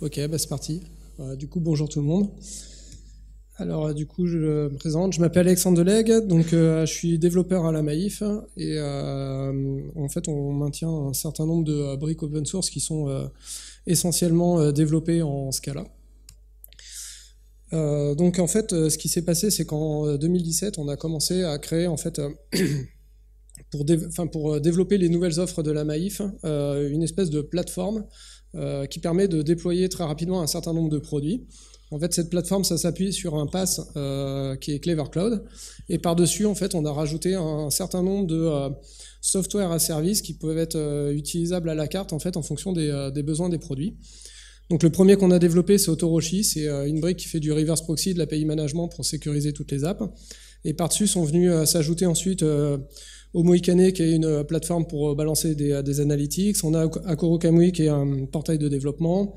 Ok, bah c'est parti. Euh, du coup, bonjour tout le monde. Alors, euh, du coup, je me présente. Je m'appelle Alexandre Delegue, donc euh, je suis développeur à la Maïf. Et en fait, on maintient un certain nombre de briques open source qui sont essentiellement développées en Scala. donc en fait, ce qui s'est passé, c'est qu'en 2017, on a commencé à créer en fait pour, dé pour euh, développer les nouvelles offres de la Maïf, euh, une espèce de plateforme euh, qui permet de déployer très rapidement un certain nombre de produits. En fait, cette plateforme, ça s'appuie sur un pass euh, qui est Clever Cloud. Et par-dessus, en fait, on a rajouté un certain nombre de euh, software à service qui peuvent être utilisables à la carte, en fait, en fonction des, des besoins des produits. Donc, le premier qu'on a développé, c'est Autoroshi. C'est une brique qui fait du reverse proxy, de l'API management pour sécuriser toutes les apps. Et par-dessus sont venus s'ajouter ensuite Omoikane qui est une euh, plateforme pour euh, balancer euh, des, analytics. On a Akoro qui est un portail de développement.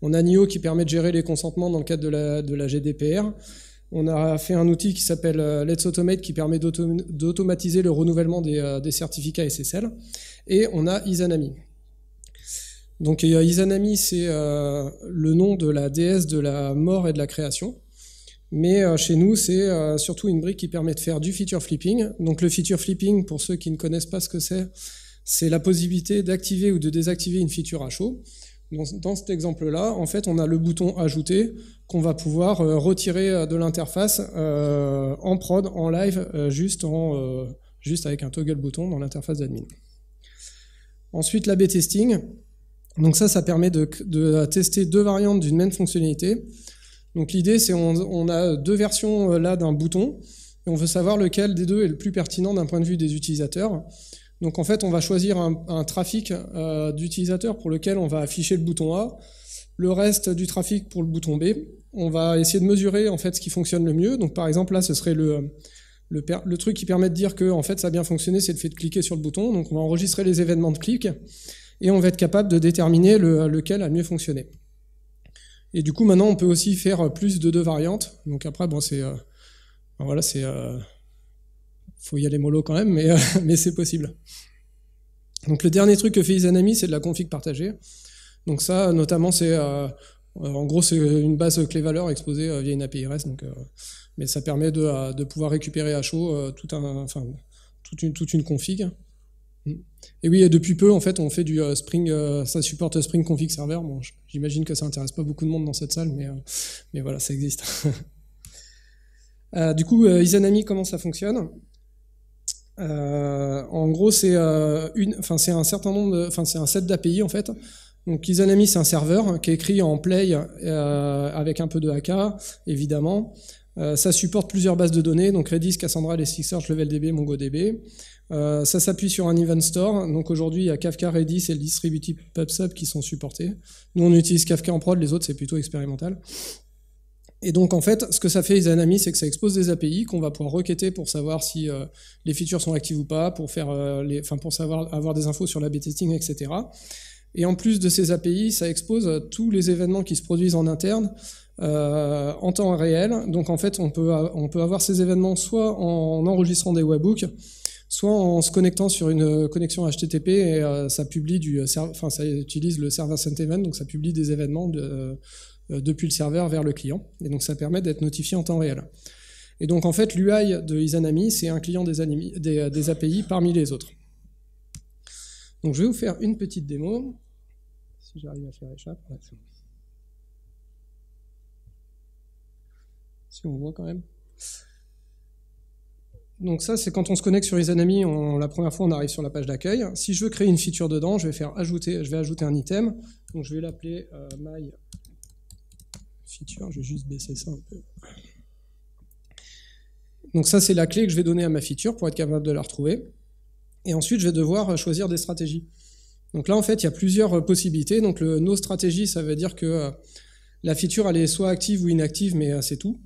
On a NIO, qui permet de gérer les consentements dans le cadre de la, GDPR. On a fait un outil qui s'appelle Let's Automate, qui permet d'automatiser le renouvellement des, des, certificats SSL. Et on a Izanami. Donc Izanami, c'est le nom de la déesse de la mort et de la création. Mais euh, chez nous, c'est euh, surtout une brique qui permet de faire du feature flipping. Donc le feature flipping, pour ceux qui ne connaissent pas ce que c'est, c'est la possibilité d'activer ou de désactiver une feature à chaud. Dans, cet exemple-là, en fait, on a le bouton ajouter qu'on va pouvoir euh, retirer de l'interface en prod, en live, juste, avec un toggle bouton dans l'interface d'admin. Ensuite, l'AB testing. Donc ça, ça permet de tester deux variantes d'une même fonctionnalité. Donc l'idée, c'est on, a deux versions euh, là d'un bouton, et on veut savoir lequel des deux est le plus pertinent d'un point de vue des utilisateurs. Donc en fait, on va choisir un, trafic euh, d'utilisateurs pour lequel on va afficher le bouton A, le reste du trafic pour le bouton B. On va essayer de mesurer en fait ce qui fonctionne le mieux. Donc par exemple là, ce serait le, le, le truc qui permet de dire que en fait ça a bien fonctionné, c'est le fait de cliquer sur le bouton. Donc on va enregistrer les événements de clic et on va être capable de déterminer lequel a mieux fonctionné. Et du coup, maintenant, on peut aussi faire euh, plus de deux variantes. Donc après, bon, c'est... Euh, voilà, c'est... Euh, faut y aller mollo quand même, mais, mais c'est possible. Donc le dernier truc que fait Isanami, c'est de la config partagée. Donc ça, notamment, c'est... en gros, c'est une base clé valeur exposée via une API REST. Donc, mais ça permet de, de pouvoir récupérer à chaud tout un, enfin, toute, une, toute une config. Mm. Et oui, depuis peu, en fait, on fait du euh, Spring, euh, ça supporte euh, Spring Config Server. Bon, j'imagine que ça intéresse pas beaucoup de monde dans cette salle, mais, mais voilà, ça existe. du coup, Izanami, comment ça fonctionne en gros, c'est une, enfin c'est un certain nombre, enfin c'est un set d'API en fait. Donc Izanami, c'est un serveur qui est écrit en Play avec un peu de AK, évidemment. ça supporte plusieurs bases de données, donc Redis, Cassandra, Search, LevelDB, MongoDB. Euh, ça s'appuie sur un event store. Donc aujourd'hui, il y a Kafka, Redis et le distributif PubSub qui sont supportés. Nous, on utilise Kafka en prod, les autres, c'est plutôt expérimental. Et donc, en fait, ce que ça fait, les c'est que ça expose des API qu'on va pouvoir requêter pour savoir si euh, les features sont actives ou pas, pour, faire, euh, pour savoir, avoir des infos sur l'A-B testing, etc. Et en plus de ces API, ça expose tous les événements qui se produisent en interne en temps réel. Donc, en fait, on peut, on peut avoir ces événements soit en enregistrant des webbooks, soit en se connectant sur une euh, connexion HTTP euh, ça publie du, euh, ça utilise le server sent event, donc ça publie des événements depuis le serveur vers le client, et donc ça permet d'être notifié en temps réel. Et donc en fait l'UI de Izanami c'est un client des, API parmi les autres. Donc je vais vous faire une petite démo, si j'arrive à faire échapper. Si on voit quand même. Donc ça, c'est quand on se connecte sur Izanami, la première fois, on arrive sur la page d'accueil. Si je veux créer une feature dedans, je vais faire ajouter, je vais ajouter un item. Donc je vais l'appeler euh, MyFeature, feature. Je vais juste baisser ça un peu. Donc ça, c'est la clé que je vais donner à ma feature pour être capable de la retrouver. Et ensuite, je vais devoir euh, choisir des stratégies. Donc là, en fait, il y a plusieurs euh, possibilités. Donc le no stratégie, ça veut dire que la feature, elle est soit active ou inactive, mais c'est tout.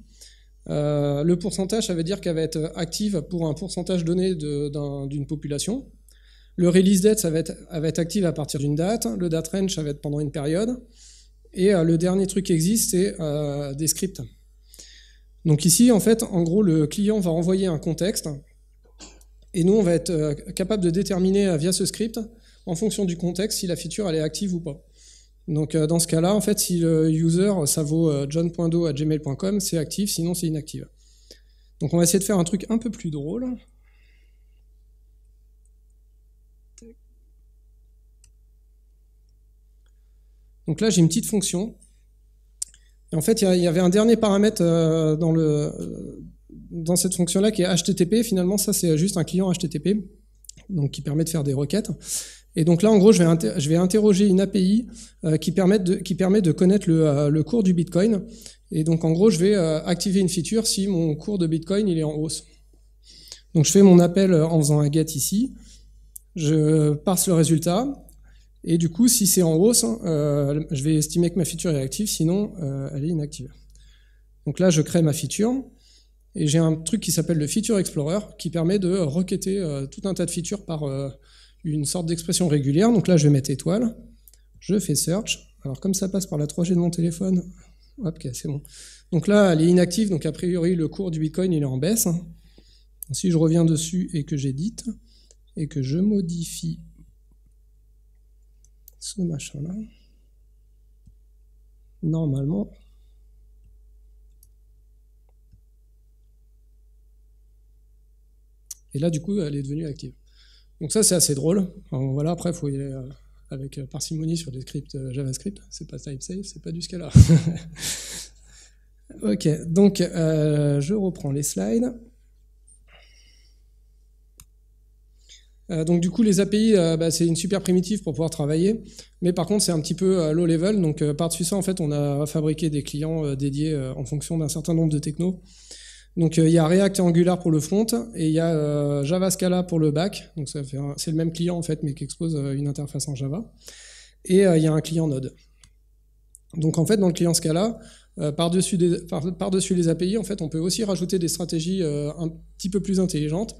Euh, le pourcentage, ça veut dire qu'elle va être active pour un pourcentage donné d'une population. Le release date, ça va être, active à partir d'une date. Le date range, ça va être pendant une période. Et euh, le dernier truc qui existe, c'est euh, des scripts. Donc ici, en fait, en gros, le client va envoyer un contexte. Et nous, on va être capable de déterminer via ce script, en fonction du contexte, si la feature elle est active ou pas. Donc euh, dans ce cas-là, en fait, si le user, euh, ça vaut euh, john.do à gmail.com, c'est actif, sinon c'est inactive. Donc on va essayer de faire un truc un peu plus drôle. Donc là, j'ai une petite fonction. Et en fait, il y, avait un dernier paramètre dans, dans cette fonction-là qui est HTTP. Finalement, ça, c'est juste un client HTTP, donc qui permet de faire des requêtes. Et donc là, en gros, je vais, interroger une API euh, qui, permet de, connaître euh, le, cours du Bitcoin. Et donc, en gros, je vais euh, activer une feature si mon cours de Bitcoin il est en hausse. Donc, je fais mon appel en faisant un get ici. Je parse le résultat. Et du coup, si c'est en hausse, hein, je vais estimer que ma feature est active, sinon elle est inactive. Donc là, je crée ma feature, et j'ai un truc qui s'appelle le Feature Explorer, qui permet de requêter tout un tas de features par, une sorte d'expression régulière. Donc là, je vais mettre étoile. Je fais search. Alors comme ça passe par la 3G de mon téléphone, hop, c'est bon. Donc là, elle est inactive, donc a priori, le cours du Bitcoin, il est en baisse. Si je reviens dessus et que j'édite, et que je modifie ce machin-là, normalement, et là, du coup, elle est devenue active. Donc ça, c'est assez drôle. voilà, après, il faut y aller euh, avec euh, parcimonie sur des scripts euh, JavaScript. C'est pas TypeSafe, c'est pas du scala. ok, donc je reprends les slides. donc du coup les API bah, c'est une super primitive pour pouvoir travailler mais par contre c'est un petit peu low level donc par-dessus ça en fait on a fabriqué des clients dédiés en fonction d'un certain nombre de technos donc euh, il y a React et Angular pour le front et il y a euh, Java Scala pour le back. Donc c'est le même client en fait, mais qui expose euh, une interface en Java. Et il y a un client Node. Donc en fait, dans le client Scala, par-dessus par les API, en fait, on peut aussi rajouter des stratégies un petit peu plus intelligentes.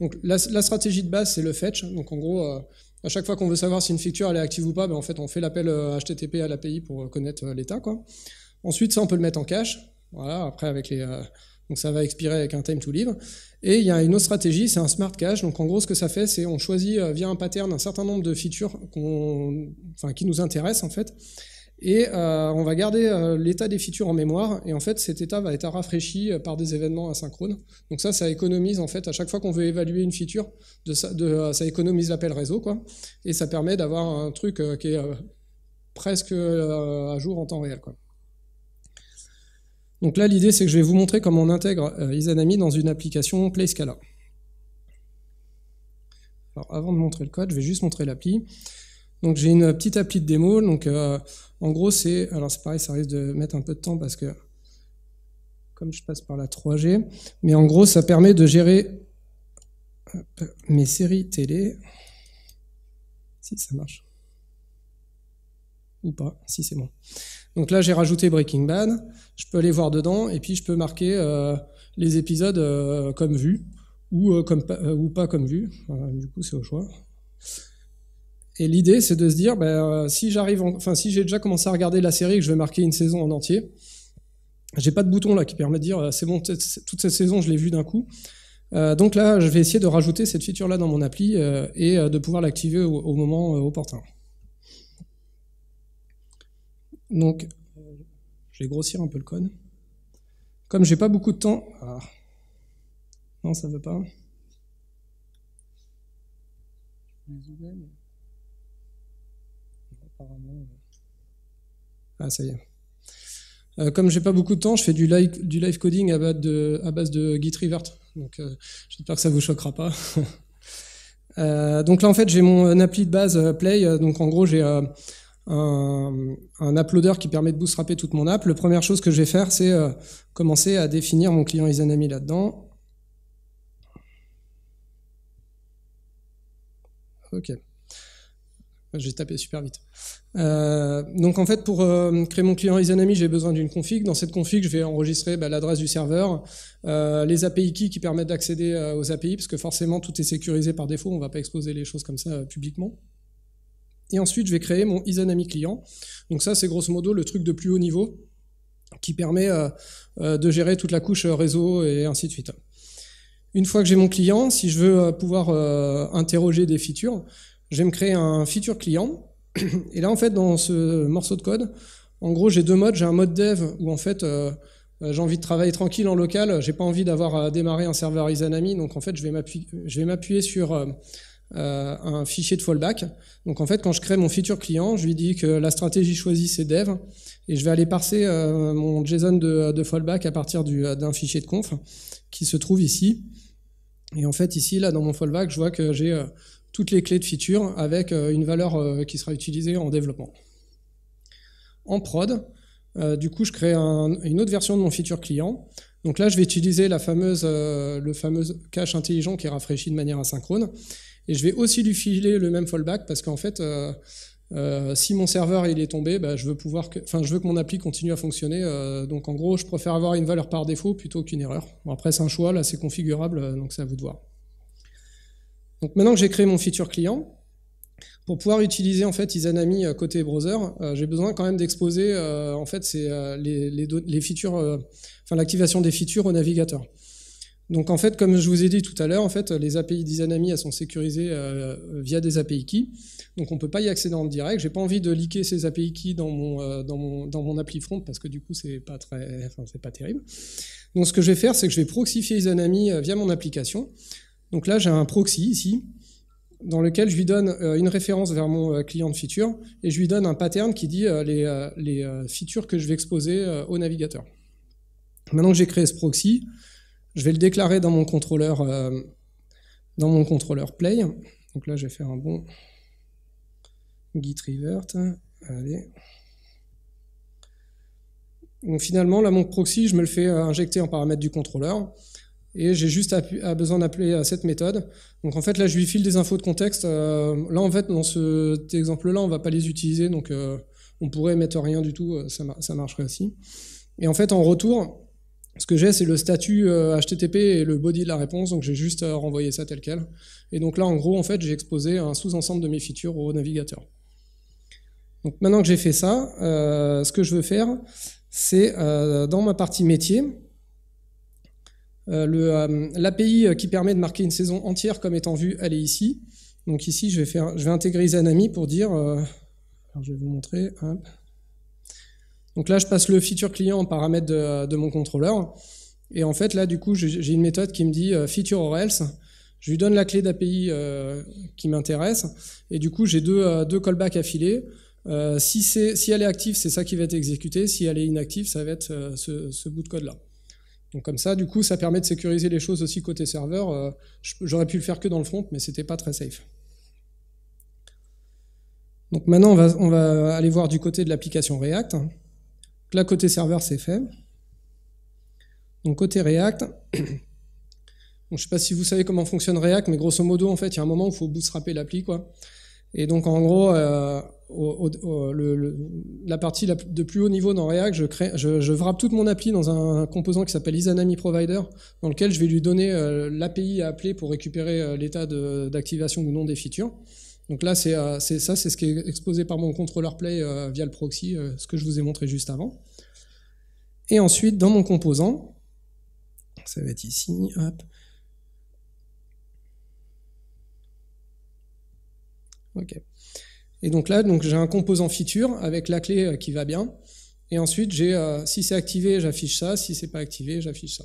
Donc la, stratégie de base, c'est le fetch. Donc en gros, à chaque fois qu'on veut savoir si une feature elle est active ou pas, ben, en fait, on fait l'appel HTTP à l'API pour connaître l'état. Ensuite, ça, on peut le mettre en cache. Voilà, après avec les donc ça va expirer avec un time to live. Et il y a une autre stratégie, c'est un smart cache. Donc en gros, ce que ça fait, c'est on choisit euh, via un pattern un certain nombre de features qui nous intéressent en fait. Et euh, on va garder euh, l'état des features en mémoire. Et en fait, cet état va être rafraîchi par des événements asynchrones. Donc ça, ça économise en fait à chaque fois qu'on veut évaluer une feature, de, ça, ça économise l'appel réseau quoi. Et ça permet d'avoir un truc qui est presque à jour en temps réel quoi. Donc là, l'idée, c'est que je vais vous montrer comment on intègre euh, Isanami dans une application PlayScala. Alors avant de montrer le code, je vais juste montrer l'appli. Donc j'ai une petite appli de démo. Donc euh, en gros, c'est... Alors c'est pareil, ça risque de mettre un peu de temps parce que... Comme je passe par la 3G. Mais en gros, ça permet de gérer euh, mes séries télé. Si ça marche ou pas, si c'est bon. Donc là, j'ai rajouté Breaking Bad, je peux aller voir dedans, et puis je peux marquer euh, les épisodes euh, comme vu, ou, euh, comme, ou pas comme vu, du coup c'est au choix. Et l'idée, c'est de se dire, ben, si j'arrive, enfin si j'ai déjà commencé à regarder la série et que je vais marquer une saison en entier, j'ai pas de bouton là qui permet de dire, c'est bon, toute cette saison, je l'ai vue d'un coup. donc là, je vais essayer de rajouter cette feature-là dans mon appli et de pouvoir l'activer au moment opportun. Donc, je vais grossir un peu le code. Comme j'ai pas beaucoup de temps... Ah. Non, ça ne veut pas. Ah, ça y est. Euh, comme j'ai pas beaucoup de temps, je fais du live, coding à base de, de Git Revert. Donc, euh, j'espère que ça vous choquera pas. Euh, donc là, en fait, j'ai mon appli de base Play. Donc, en gros, j'ai un, uploader qui permet de bootstrapper toute mon app, la première chose que je vais faire, c'est euh, commencer à définir mon client Isanami là-dedans. Ok. J'ai tapé super vite. Euh, donc en fait, pour euh, créer mon client Isanami, j'ai besoin d'une config. Dans cette config, je vais enregistrer bah, l'adresse du serveur, les API keys qui permettent d'accéder aux API, parce que forcément, tout est sécurisé par défaut. On ne va pas exposer les choses comme ça publiquement. Et ensuite, je vais créer mon Isanami client. Donc ça, c'est grosso modo le truc de plus haut niveau qui permet euh, euh, de gérer toute la couche euh, réseau et ainsi de suite. Une fois que j'ai mon client, si je veux pouvoir interroger des features, je vais me créer un feature client. Et là, en fait, dans ce morceau de code, en gros, j'ai deux modes. J'ai un mode dev où, en fait, j'ai envie de travailler tranquille en local. J'ai pas envie d'avoir à démarrer un serveur Isanami. Donc, en fait, je vais m'appuyer sur euh, un fichier de fallback. Donc en fait, quand je crée mon feature client, je lui dis que la stratégie choisie c'est dev et je vais aller parser euh, mon JSON de, fallback à partir euh, d'un fichier de conf qui se trouve ici. Et en fait, ici, là, dans mon fallback, je vois que j'ai toutes les clés de feature avec une valeur qui sera utilisée en développement. En prod, du coup, je crée une autre version de mon feature client. Donc là, je vais utiliser la fameuse, le fameux cache intelligent qui est rafraîchi de manière asynchrone. Et je vais aussi lui filer le même fallback parce qu'en fait, euh, euh, si mon serveur il est tombé, bah, je, veux pouvoir que, je veux que mon appli continue à fonctionner. Euh, donc en gros, je préfère avoir une valeur par défaut plutôt qu'une erreur. après, c'est un choix, là c'est configurable, donc c'est à vous de voir. Donc maintenant que j'ai créé mon feature client, pour pouvoir utiliser en fait côté browser, j'ai besoin quand même d'exposer en fait les features, l'activation des features au navigateur. Donc en fait, comme je vous ai dit tout à l'heure, en fait, les API d'Isanami sont sécurisées euh, via des API key. Donc on ne peut pas y accéder en direct. J'ai pas envie de liker ces API key euh, dans mon, dans mon, appli front parce que du coup c'est pas très, c'est pas terrible. Donc ce que je vais faire, c'est que je vais proxifier Izanami euh, via mon application. Donc là j'ai un proxy ici dans lequel je lui donne une référence vers mon client de feature et je lui donne un pattern qui dit les, les features que je vais exposer au navigateur. Maintenant que j'ai créé ce proxy, je vais le déclarer dans mon contrôleur, euh, dans mon contrôleur play. Donc là, je vais faire un bon git revert. Allez. Donc finalement, là, mon proxy, je me le fais euh, injecter en paramètre du contrôleur. Et j'ai juste besoin d'appeler euh, cette méthode. Donc en fait, là, je lui file des infos de contexte. là, en fait, dans cet exemple-là, on ne va pas les utiliser. Donc on pourrait mettre rien du tout. Ça, ça marcherait aussi. Et en fait, en retour, ce que j'ai, c'est le statut HTTP euh, et le body de la réponse, donc j'ai juste euh, renvoyé ça tel quel. Et donc là, en gros, en fait, j'ai exposé un sous-ensemble de mes features au navigateur. Donc maintenant que j'ai fait ça, euh, ce que je veux faire, c'est dans ma partie métier, l'API qui permet de marquer une saison entière comme étant vue, elle est ici. Donc ici, je vais, faire, je vais intégrer Zanami pour dire, je vais vous montrer, donc là, je passe le feature client en paramètre de, mon contrôleur. Et en fait, là, du coup, j'ai une méthode qui me dit euh, feature or else. Je lui donne la clé d'API euh, qui m'intéresse. Et du coup, j'ai deux, euh, deux callbacks affilés. si, si elle est active, c'est ça qui va être exécuté. Si elle est inactive, ça va être ce, ce, bout de code-là. Donc comme ça, du coup, ça permet de sécuriser les choses aussi côté serveur. J'aurais pu le faire que dans le front, mais c'était pas très safe. Donc maintenant, on va, on va aller voir du côté de l'application React là, côté serveur, c'est fait. Donc côté React, je ne sais pas si vous savez comment fonctionne React, mais grosso modo, en fait, il y a un moment où il faut bootstrapper l'appli. quoi. Et donc, en gros, euh, la partie de plus haut niveau dans React, je, crée, je, toute mon appli dans un, composant qui s'appelle Isanami Provider, dans lequel je vais lui donner euh, l'API à appeler pour récupérer euh, l'état d'activation ou non des features. Donc là, euh, c'est ça, c'est ce qui est exposé par mon contrôleur play euh, via le proxy, euh, ce que je vous ai montré juste avant. Et ensuite, dans mon composant, ça va être ici, hop. Ok. Et donc là, donc j'ai un composant feature avec la clé qui va bien. Et ensuite, j'ai, si c'est activé, j'affiche ça. Si c'est pas activé, j'affiche ça.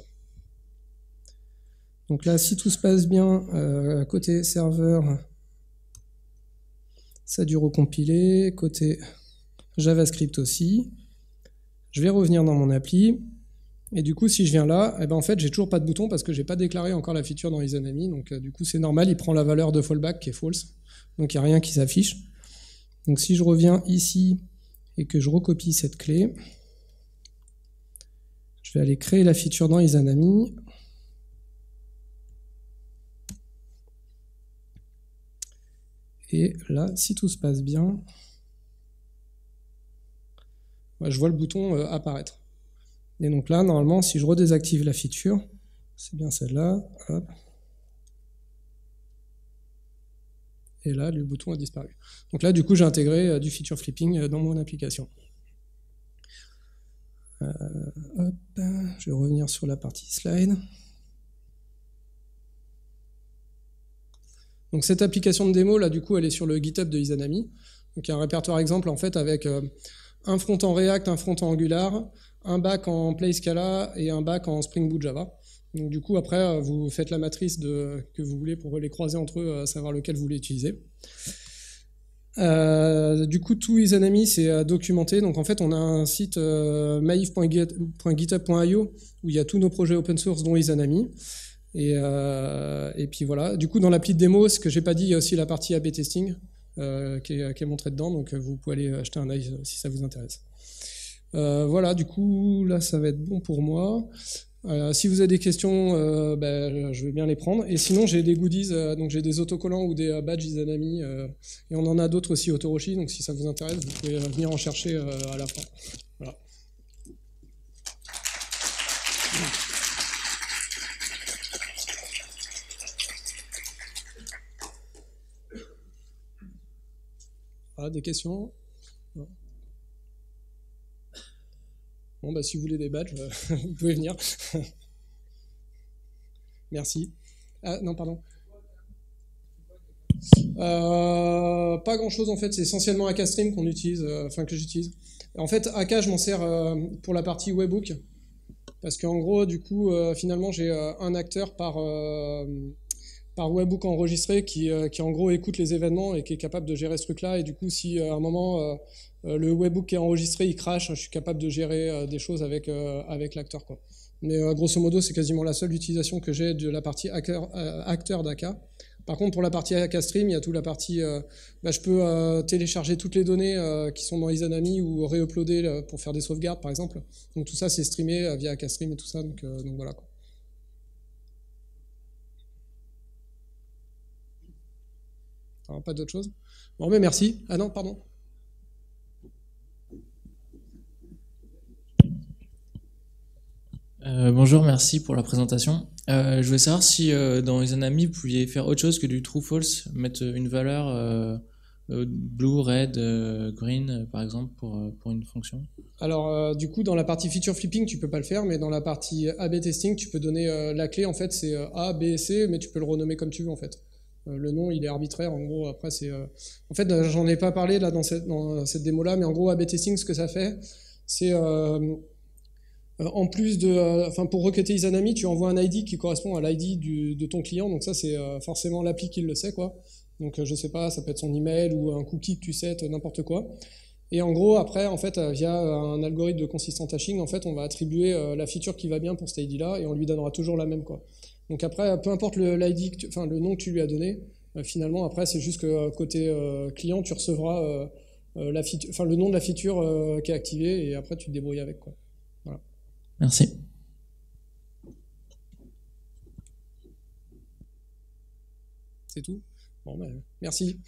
Donc là, si tout se passe bien côté serveur, ça a dû recompiler. Côté JavaScript aussi. Je vais revenir dans mon appli. Et du coup, si je viens là, eh ben en fait, j'ai toujours pas de bouton parce que j'ai pas déclaré encore la feature dans isanami Donc, euh, du coup, c'est normal. Il prend la valeur de fallback qui est false. Donc, il n'y a rien qui s'affiche. Donc, si je reviens ici et que je recopie cette clé, je vais aller créer la feature dans Isanami. Et là, si tout se passe bien, bah, je vois le bouton euh, apparaître. Et donc là, normalement, si je redésactive la feature, c'est bien celle-là, et là, le bouton a disparu. Donc là, du coup, j'ai intégré euh, du feature flipping euh, dans mon application. je vais revenir sur la partie slide. cette application de démo, là, du coup, elle est sur le GitHub de Izanami. Donc il y a un répertoire exemple, en fait, avec euh, un front en React, un front en Angular, un back en Play Scala et un back en Spring Boot Java. du coup, après, euh, vous faites la matrice de, euh, que vous voulez pour les croiser entre eux, savoir lequel vous voulez utiliser. du coup, tout Izanami, c'est documenté. Donc en fait, on a un site maif.github.io où il y a tous nos projets open source, dont Izanami. Euh, et, puis voilà. Du coup, dans l'appli de démo, ce que j'ai pas dit, il y a aussi la partie A/B testing euh, qui, est, montrée dedans. Donc euh, vous pouvez aller acheter un œil si ça vous intéresse. voilà. Du coup, là, ça va être bon pour moi. si vous avez des questions, ben, je vais bien les prendre. Et sinon, j'ai des goodies, donc j'ai des autocollants ou des badges Izanami, et on en a d'autres aussi Autoroshi, Donc si ça vous intéresse, vous pouvez venir en chercher à la fin. des questions Bon, bah, si vous voulez des badges, vous pouvez venir. Merci. Ah, non, pardon. Euh, pas grand chose en fait, c'est essentiellement AKStream qu'on utilise, euh, enfin que j'utilise. En fait, AK, je m'en sers euh, pour la partie webhook parce qu'en gros, du coup, finalement, j'ai un acteur par par webhook enregistré qui, euh, qui, en gros écoute les événements et qui est capable de gérer ce truc-là. Et du coup, si euh, à un moment euh, le webhook est enregistré il crache, je suis capable de gérer des choses avec, avec l'acteur. Quoi. Mais grosso modo, c'est quasiment la seule utilisation que j'ai de la partie acteur d'AKA Par contre, pour la partie AK Stream, il y a toute la partie. bah, je peux télécharger toutes les données qui sont dans Isanami ou réuploader pour faire des sauvegardes, par exemple. Donc tout ça, c'est streamé via AK Stream et tout ça. Donc, donc voilà. Quoi. pas d'autre chose Bon, mais merci. Ah non, pardon. Euh, bonjour, merci pour la présentation. Euh, je voulais savoir si euh, dans les amis, vous pouviez faire autre chose que du true false, mettre une valeur blue, red, green, par exemple, pour, une fonction. Alors, du coup, dans la partie feature flipping, tu peux pas le faire, mais dans la partie ab testing, tu peux donner la clé. En fait, c'est A, B C, mais tu peux le renommer comme tu veux, en fait. Euh, le nom, il est arbitraire. En gros, après, c'est. Euh, en fait, euh, j'en ai pas parlé là dans cette, dans cette démo-là, mais en gros, AB testing, ce que ça fait, c'est en plus de, enfin pour requêter Isanami, tu envoies un ID qui correspond à l'ID de ton client. Donc ça, c'est forcément l'appli qui le sait, quoi. Donc je sais pas, ça peut être son email ou un cookie que tu sais, n'importe quoi. Et en gros, après, en fait, euh, via euh, un algorithme de consistent hashing, en fait, on va attribuer euh, la feature qui va bien pour cet ID-là et on lui donnera toujours la même. Quoi. Donc après, peu importe le, l'ID, enfin, le nom que tu lui as donné, finalement, après, c'est juste que côté client, tu recevras la enfin, le nom de la feature qui est activée et après, tu te débrouilles avec. Quoi. Voilà. Merci. C'est tout Bon, ben, merci.